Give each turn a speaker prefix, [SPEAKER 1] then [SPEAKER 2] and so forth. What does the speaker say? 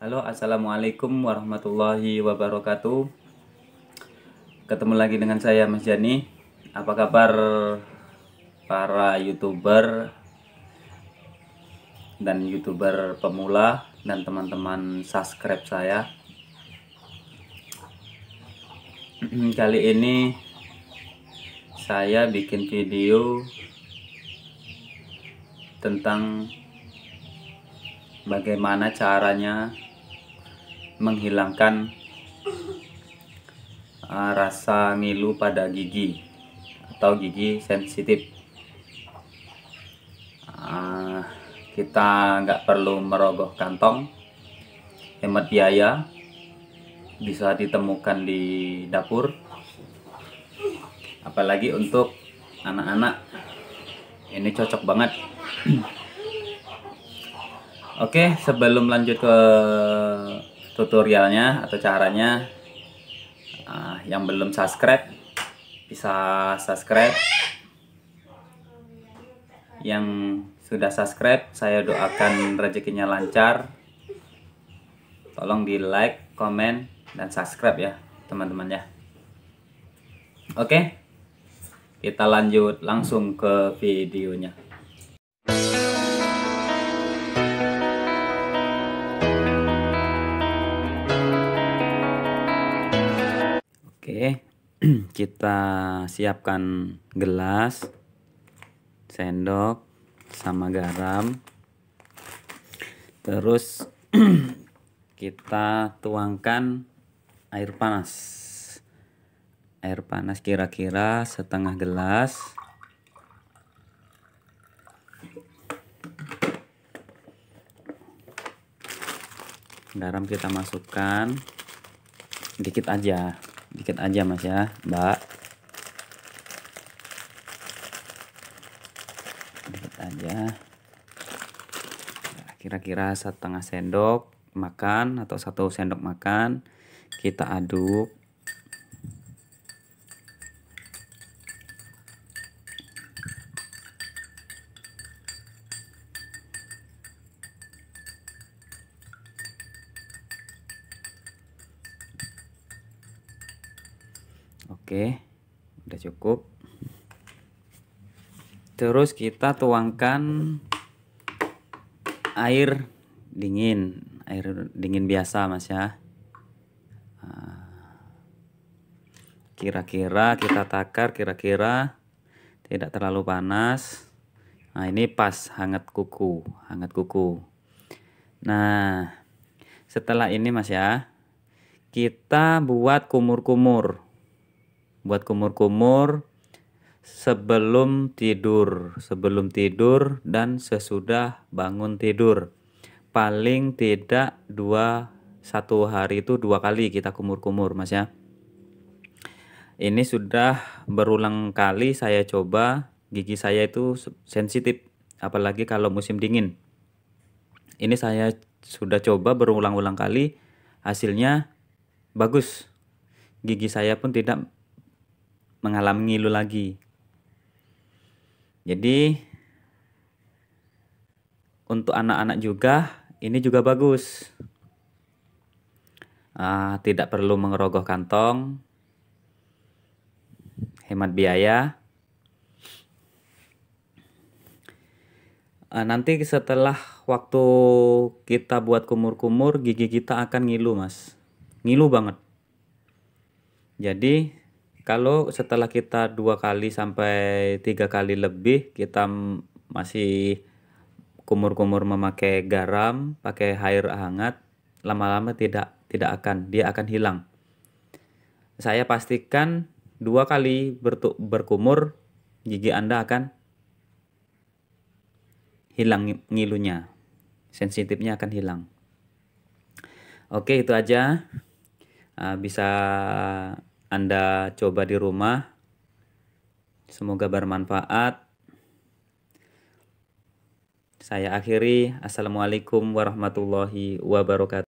[SPEAKER 1] Halo, assalamualaikum warahmatullahi wabarakatuh. Ketemu lagi dengan saya, Mas Jani. Apa kabar para youtuber dan youtuber pemula dan teman-teman subscribe saya? Kali ini saya bikin video tentang bagaimana caranya menghilangkan uh, rasa ngilu pada gigi atau gigi sensitif uh, kita nggak perlu merogoh kantong hemat biaya bisa ditemukan di dapur apalagi untuk anak-anak ini cocok banget oke okay, sebelum lanjut ke tutorialnya atau caranya uh, yang belum subscribe bisa subscribe yang sudah subscribe saya doakan rezekinya lancar tolong di like komen dan subscribe ya teman-teman ya oke kita lanjut langsung ke videonya kita siapkan gelas, sendok, sama garam. Terus kita tuangkan air panas. Air panas kira-kira setengah gelas. Garam kita masukkan dikit aja Dikit aja mas ya, mbak. Dikit aja. Nah, kira-kira setengah sendok makan atau satu sendok makan kita aduk Oke, udah cukup. Terus kita tuangkan air dingin, air dingin biasa mas ya. Ah, kira-kira kita takar, kira-kira tidak terlalu panas. Nah ini pas hangat kuku, hangat kuku. Nah setelah ini mas ya, kita buat kumur-kumur buat kumur-kumur sebelum tidur, sebelum tidur dan sesudah bangun tidur. Paling tidak dua satu hari itu dua kali kita kumur-kumur, Mas ya. Ini sudah berulang kali saya coba, gigi saya itu sensitif, apalagi kalau musim dingin. Ini saya sudah coba berulang-ulang kali, hasilnya bagus. Gigi saya pun tidak mengalami ngilu lagi. Jadi untuk anak-anak juga ini juga bagus. Uh, tidak perlu mengerogoh kantong, hemat biaya. Uh, nanti setelah waktu kita buat kumur-kumur, gigi kita akan ngilu, Mas. Ngilu banget. Jadi kalau setelah kita dua kali sampai tiga kali lebih kita masih kumur-kumur memakai garam, pakai air hangat, lama-lama tidak tidak akan dia akan hilang. Saya pastikan dua kali bertuk berkumur gigi Anda akan hilang ngilunya. Sensitifnya akan hilang. Oke, itu aja. Ah, bisa anda coba di rumah. Semoga bermanfaat. Saya akhiri. Assalamualaikum warahmatullahi wabarakatuh.